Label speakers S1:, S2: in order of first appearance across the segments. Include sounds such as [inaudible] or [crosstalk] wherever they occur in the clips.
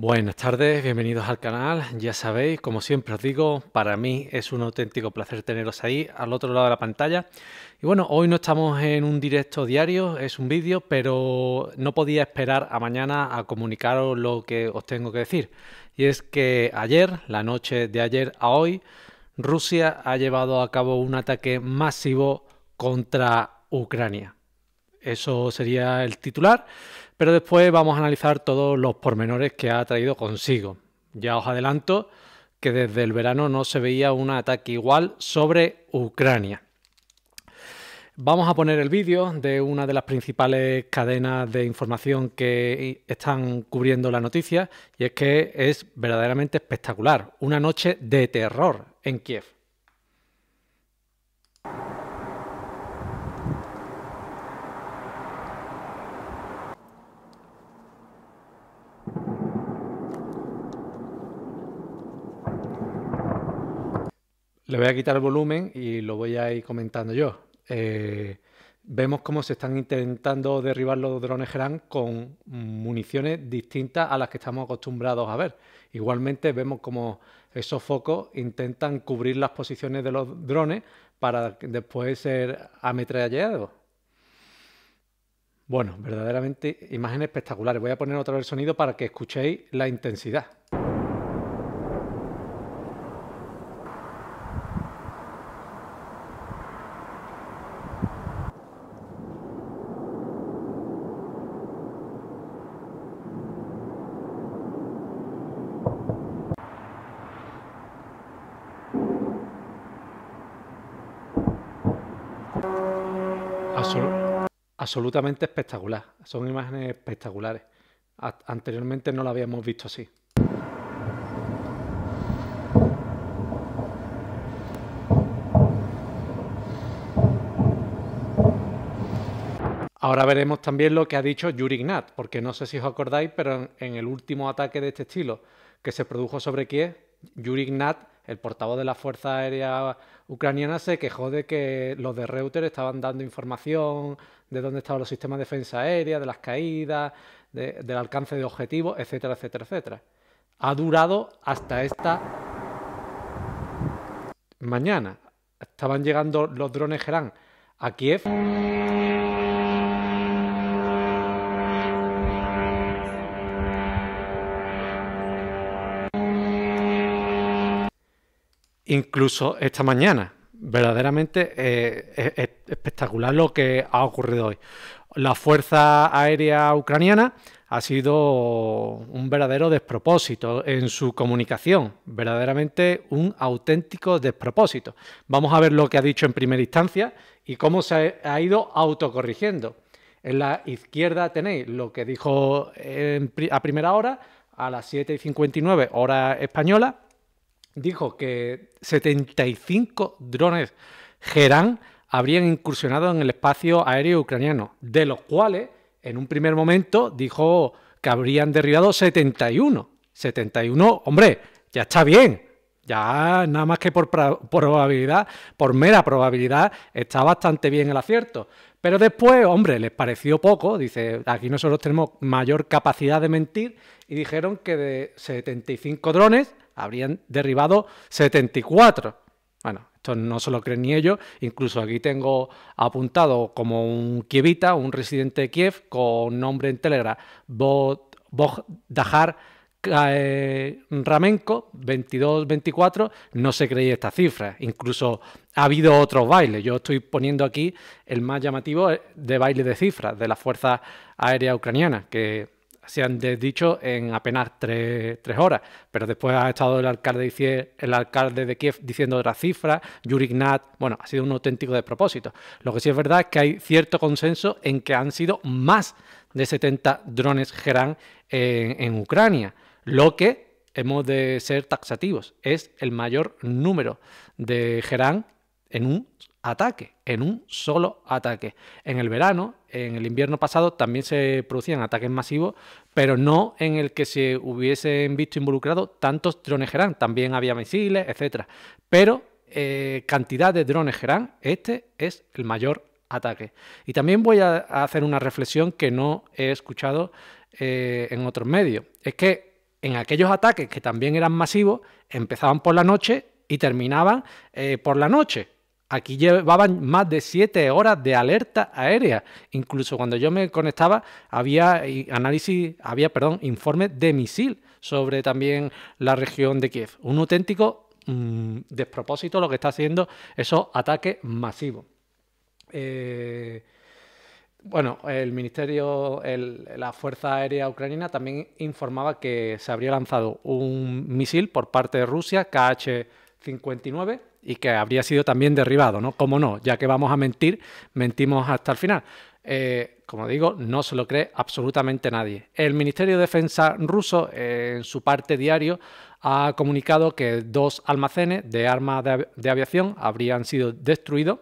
S1: Buenas tardes, bienvenidos al canal. Ya sabéis, como siempre os digo, para mí es un auténtico placer teneros ahí al otro lado de la pantalla. Y bueno, hoy no estamos en un directo diario, es un vídeo, pero no podía esperar a mañana a comunicaros lo que os tengo que decir. Y es que ayer, la noche de ayer a hoy, Rusia ha llevado a cabo un ataque masivo contra Ucrania. Eso sería el titular, pero después vamos a analizar todos los pormenores que ha traído consigo. Ya os adelanto que desde el verano no se veía un ataque igual sobre Ucrania. Vamos a poner el vídeo de una de las principales cadenas de información que están cubriendo la noticia y es que es verdaderamente espectacular, una noche de terror en Kiev. Le voy a quitar el volumen y lo voy a ir comentando yo. Eh, vemos cómo se están intentando derribar los drones Gran con municiones distintas a las que estamos acostumbrados a ver. Igualmente vemos cómo esos focos intentan cubrir las posiciones de los drones para después ser ametrallados. Bueno, verdaderamente imágenes espectaculares. Voy a poner otra vez el sonido para que escuchéis la intensidad. absolutamente espectacular. Son imágenes espectaculares. anteriormente no lo habíamos visto así. Ahora veremos también lo que ha dicho Yuri Gnat, porque no sé si os acordáis, pero en, el último ataque de este estilo que se produjo sobre Kiev, Yuri Gnat, el portavoz de la Fuerza Aérea ucraniana se quejó de que los de Reuters estaban dando información de dónde estaban los sistemas de defensa aérea, de las caídas, del alcance de objetivos, etcétera, etcétera, etcétera. Ha durado hasta esta mañana. Estaban llegando los drones Gerán a Kiev. incluso esta mañana. Verdaderamente eh, es, espectacular lo que ha ocurrido hoy. La Fuerza Aérea Ucraniana ha sido un verdadero despropósito en su comunicación, verdaderamente un auténtico despropósito. Vamos a ver lo que ha dicho en primera instancia y cómo se ha ido autocorrigiendo. En la izquierda tenéis lo que dijo a primera hora, a las 7.59 y 59 hora española, dijo que 75 drones Gerán habrían incursionado en el espacio aéreo ucraniano, de los cuales en un primer momento dijo que habrían derribado 71. 71, hombre, ya está bien. Ya nada más que por probabilidad, por mera probabilidad, está bastante bien el acierto. Pero después, hombre, les pareció poco. Dice, aquí nosotros tenemos mayor capacidad de mentir y dijeron que de 75 drones habrían derribado 74. Bueno, esto no se lo creen ni ellos. Incluso aquí tengo apuntado como un kievita, un residente de Kiev, con nombre en Telegram, Bogdajar. Eh, Ramenko, Ramenco, 22-24, no se creía esta cifra Incluso ha habido otros bailes. Yo estoy poniendo aquí el más llamativo eh, de baile de cifras de las fuerzas aéreas ucranianas, que se han desdicho en apenas tres, horas. Pero después ha estado el alcalde, de Kiev, el alcalde de Kiev diciendo otras cifras, Yuri Gnat, bueno, ha sido un auténtico despropósito. Lo que sí es verdad es que hay cierto consenso en que han sido más de 70 drones Gerán en Ucrania. Lo que hemos de ser taxativos es el mayor número de Gerán en un ataque, en un solo ataque. En el verano, en el invierno pasado, también se producían ataques masivos, pero no en el que se hubiesen visto involucrados tantos drones Gerán. También había misiles, etc. Pero eh, cantidad de drones Gerán, este es el mayor ataque. Y también voy a hacer una reflexión que no he escuchado eh, en otros medios. Es que en aquellos ataques que también eran masivos, empezaban por la noche y terminaban eh, por la noche. Aquí llevaban más de siete horas de alerta aérea. Incluso cuando yo me conectaba había eh, análisis, había, perdón, informes de misil sobre también la región de Kiev. Un auténtico mm, despropósito lo que está haciendo esos ataques masivos. Eh, bueno, el Ministerio, el, la Fuerza Aérea Ucraniana también informaba que se habría lanzado un misil por parte de Rusia, KH-59, y que habría sido también derribado, ¿no? ¿Cómo no? Ya que vamos a mentir, mentimos hasta el final. Eh, como digo, no se lo cree absolutamente nadie. El Ministerio de Defensa ruso, eh, en su parte diario, ha comunicado que dos almacenes de armas de aviación habrían sido destruidos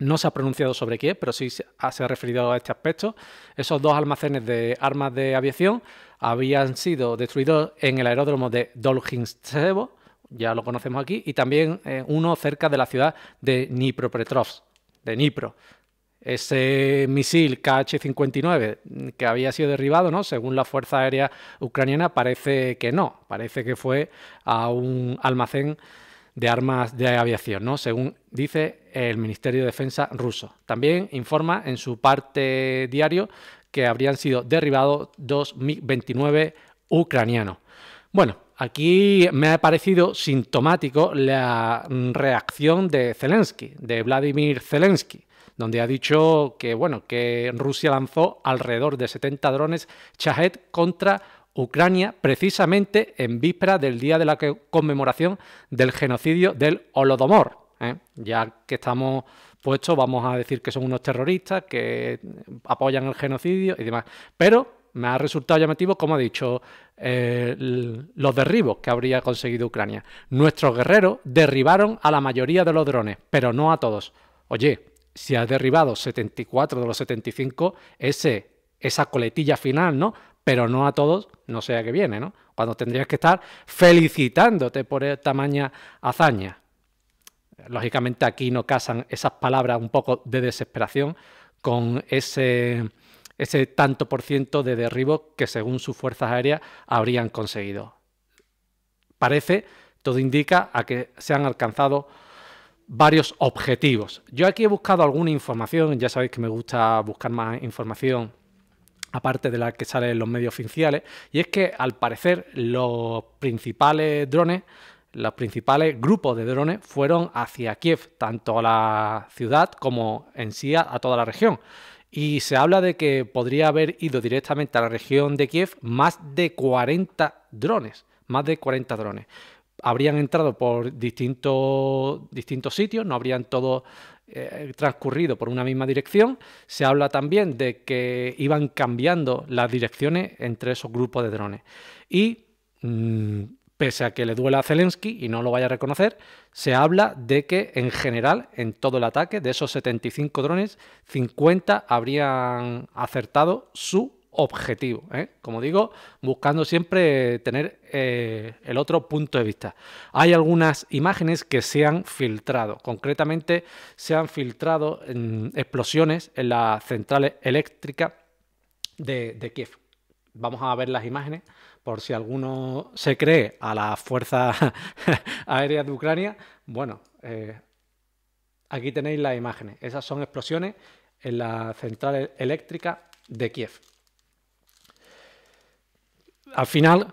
S1: no se ha pronunciado sobre qué pero sí se ha referido a este aspecto. Esos dos almacenes de armas de aviación habían sido destruidos en el aeródromo de Dolginsevo, ya lo conocemos aquí, y también eh, uno cerca de la ciudad de Dnipropetrovsk, de Dnipro. Ese misil KH-59 que había sido derribado, ¿no? según la Fuerza Aérea Ucraniana, parece que no, parece que fue a un almacén de armas de aviación, ¿no? según dice el Ministerio de Defensa ruso. También informa en su parte diario que habrían sido derribados dos mig ucranianos. Bueno, aquí me ha parecido sintomático la reacción de Zelensky, de Vladimir Zelensky donde ha dicho que bueno, que Rusia lanzó alrededor de 70 drones Chahed contra Ucrania precisamente en víspera del día de la conmemoración del genocidio del Holodomor. ¿eh? Ya que estamos puestos, vamos a decir que son unos terroristas que apoyan el genocidio y demás. Pero me ha resultado llamativo, como ha dicho, los derribos que habría conseguido Ucrania. Nuestros guerreros derribaron a la mayoría de los drones, pero no a todos. Oye, si ha derribado 74 de los 75, ese, esa coletilla final, ¿no? pero no a todos, no sea que viene, ¿no? Cuando tendrías que estar felicitándote por esta tamaña hazaña. Lógicamente aquí no casan esas palabras un poco de desesperación con ese, ese tanto por ciento de derribos... que según sus fuerzas aéreas habrían conseguido. Parece, todo indica, a que se han alcanzado varios objetivos. Yo aquí he buscado alguna información, ya sabéis que me gusta buscar más información aparte de la que sale en los medios oficiales, y es que al parecer los principales drones, los principales grupos de drones fueron hacia Kiev, tanto a la ciudad como en sí a, toda la región. Y se habla de que podría haber ido directamente a la región de Kiev más de 40 drones, más de 40 drones. Habrían entrado por distintos, distintos sitios, no habrían todos eh, transcurrido por una misma dirección. Se habla también de que iban cambiando las direcciones entre esos grupos de drones. Y mm, pese a que le duela a Zelensky y no lo vaya a reconocer, se habla de que en general, en todo el ataque, de esos 75 drones, 50 habrían acertado su objetivo. ¿eh? Como digo, buscando siempre tener eh, el otro punto de vista. Hay algunas imágenes que se han filtrado. Concretamente, se han filtrado en mm, explosiones en las centrales eléctricas de, Kiev. Vamos a ver las imágenes por si alguno se cree a las fuerzas [laughs] aérea de Ucrania. Bueno, eh, aquí tenéis las imágenes. Esas son explosiones en la central eléctrica de Kiev al final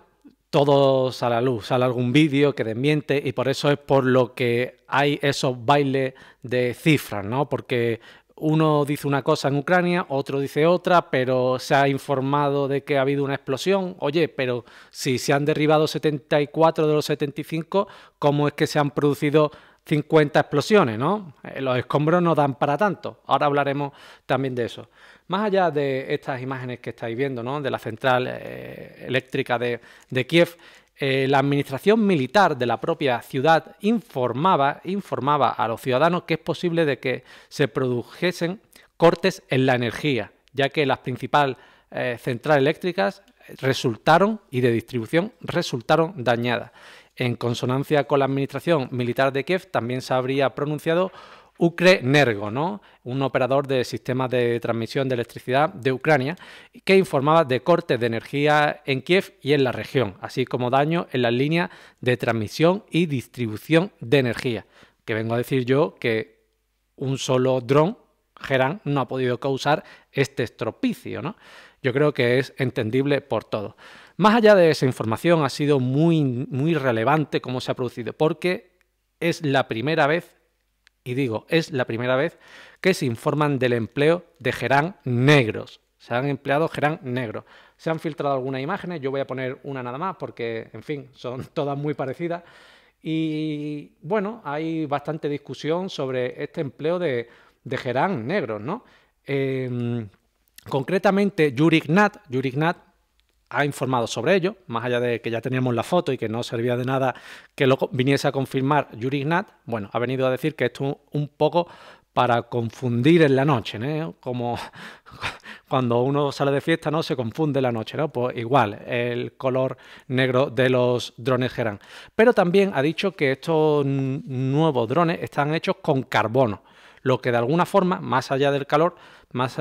S1: todo sale a la luz, sale algún vídeo que desmiente y por eso es por lo que hay esos bailes de cifras, ¿no? Porque uno dice una cosa en Ucrania, otro dice otra, pero se ha informado de que ha habido una explosión. Oye, pero si se han derribado 74 de los 75, ¿cómo es que se han producido 50 explosiones, ¿no? Eh, los escombros no dan para tanto. Ahora hablaremos también de eso. Más allá de estas imágenes que estáis viendo, ¿no? De la central eh, eléctrica de, Kiev, eh, la administración militar de la propia ciudad informaba, informaba a los ciudadanos que es posible de que se produjesen cortes en la energía, ya que las principales centrales eléctricas resultaron y de distribución resultaron dañadas. En consonancia con la administración militar de Kiev, también se habría pronunciado Ukre Nergo, ¿no? un operador de sistemas de transmisión de electricidad de Ucrania, que informaba de cortes de energía en Kiev y en la región, así como daño en las líneas de transmisión y distribución de energía. Que vengo a decir yo que un solo dron, Gerán, no ha podido causar este estropicio. Yo creo que es entendible por todos. Más allá de esa información, ha sido muy, muy relevante cómo se ha producido, porque es la primera vez, y digo, es la primera vez que se informan del empleo de Gerán negros. Se han empleado Gerán negros. Se han filtrado algunas imágenes, yo voy a poner una nada más porque, en fin, son [laughs] todas muy parecidas. Y bueno, hay bastante discusión sobre este empleo de, Gerán negros, ¿no? Em, concretamente, Yurignat, Yurignat ha informado sobre ello, más allá de que ya teníamos la foto y que no servía de nada que lo viniese a confirmar Yuri bueno, ha venido a decir que esto un poco para confundir en la noche, Como [laughs] cuando uno sale de fiesta, ¿no? Se confunde la noche, ¿no? Pues igual, el color negro de los drones Geran. Pero también ha dicho que estos nuevos drones están hechos con carbono, lo que de alguna forma, más allá del calor, más,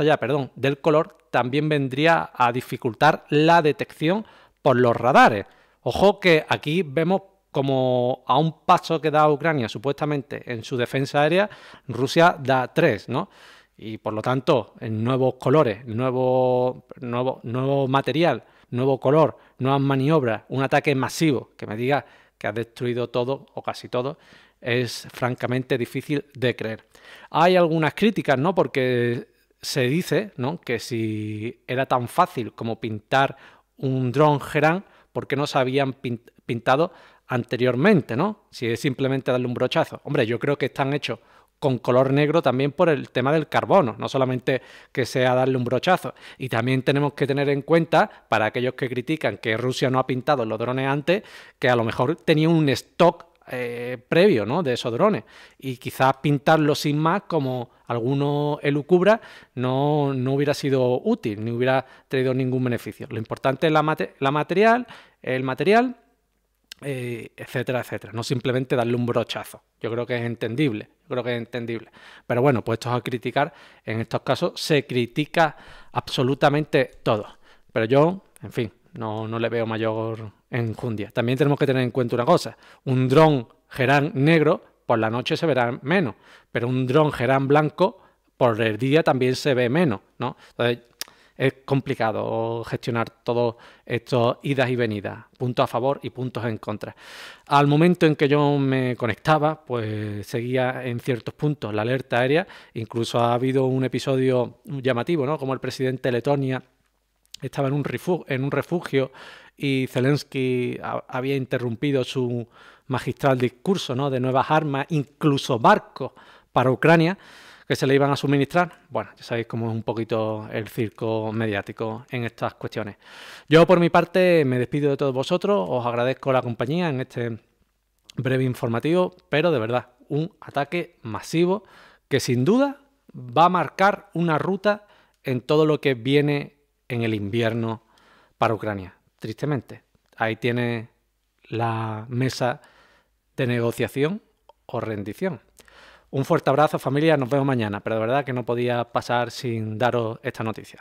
S1: allá perdón, del color, también vendría a dificultar la detección por los radares. Ojo que aquí vemos como a un paso que da Ucrania supuestamente en su defensa aérea, Rusia da tres, ¿no? Y por lo tanto, en nuevos colores, nuevo, nuevo material, nuevo color, nuevas maniobras, un ataque masivo que me diga que ha destruido todo o casi todo, es francamente difícil de creer. Hay algunas críticas, ¿no? Porque se dice, ¿no? Que si era tan fácil como pintar un dron Geran, ¿por qué no se habían pintado anteriormente, ¿no? Si es simplemente darle un brochazo. Hombre, yo creo que están hechos con color negro también por el tema del carbono, no solamente que sea darle un brochazo. Y también tenemos que tener en cuenta, para aquellos que critican que Rusia no ha pintado los drones antes, que a lo mejor tenía un stock eh, previo ¿no? de esos drones y quizás pintarlo sin más como alguno elucubra no, no hubiera sido útil ni hubiera traído ningún beneficio. Lo importante es la, material, el material eh, etcétera, etcétera. No simplemente darle un brochazo. Yo creo que es entendible, creo que es entendible. Pero bueno, puestos a criticar, en estos casos se critica absolutamente todo. Pero yo, en fin, no, no le veo mayor enjundia. También tenemos que tener en cuenta una cosa. Un dron gerán negro por la noche se verá menos, pero un dron gerán blanco por el día también se ve menos, ¿no? Entonces, es complicado gestionar todos estos idas y venidas, puntos a favor y puntos en contra. Al momento en que yo me conectaba, pues seguía en ciertos puntos la alerta aérea, incluso ha habido un episodio llamativo, ¿no? Como el presidente de Letonia estaba en un, refugio, y Zelensky había interrumpido su magistral discurso ¿no? de nuevas armas, incluso barcos para Ucrania que se le iban a suministrar. Bueno, ya sabéis cómo es un poquito el circo mediático en estas cuestiones. Yo por mi parte me despido de todos vosotros, os agradezco la compañía en este breve informativo, pero de verdad, un ataque masivo que sin duda va a marcar una ruta en todo lo que viene en el invierno para Ucrania, tristemente. Ahí tiene la mesa de negociación o rendición. Un fuerte abrazo familia, nos vemos mañana, pero de verdad que no podía pasar sin daros esta noticia.